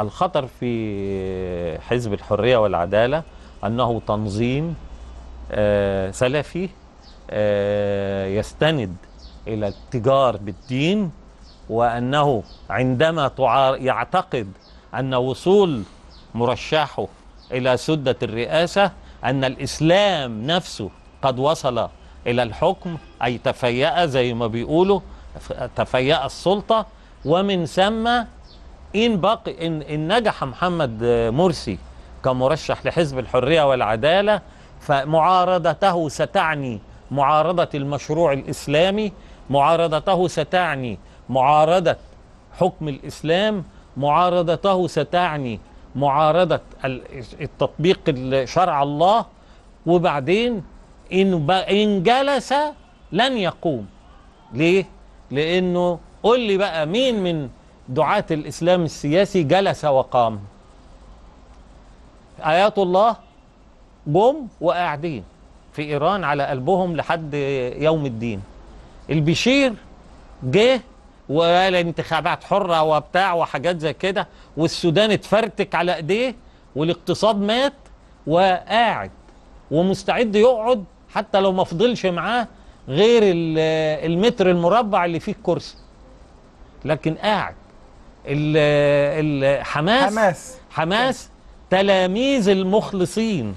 الخطر في حزب الحرية والعدالة أنه تنظيم آه، سلفي آه، يستند إلى التجار بالدين وأنه عندما يعتقد أن وصول مرشحه إلى سدة الرئاسة أن الإسلام نفسه قد وصل إلى الحكم أي تفيأ زي ما بيقولوا تفيأ السلطة ومن ثم إن, باقي إن, إن نجح محمد مرسي كمرشح لحزب الحرية والعدالة فمعارضته ستعني معارضة المشروع الإسلامي معارضته ستعني معارضة حكم الإسلام معارضته ستعني معارضة التطبيق شرع الله وبعدين إن, إن جلس لن يقوم ليه؟ لأنه قل لي بقى مين من دعاة الإسلام السياسي جلس وقام آيات الله جم وقاعدين في إيران على قلبهم لحد يوم الدين البشير جه وقال انتخابات حرة وبتاع وحاجات زي كده والسودان اتفرتك على ايديه والاقتصاد مات وقاعد ومستعد يقعد حتى لو ما فضلش معاه غير المتر المربع اللي فيه الكرسي لكن قاعد الحماس حماس حماس تلاميذ المخلصين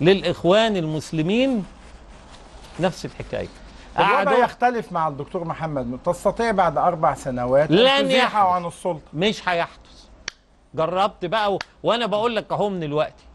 للاخوان المسلمين نفس الحكايه الوضع يختلف مع الدكتور محمد تستطيع بعد اربع سنوات لن يحدث عن السلطه مش هيحدث جربت بقى و... وانا بقول لك اهو من الوقت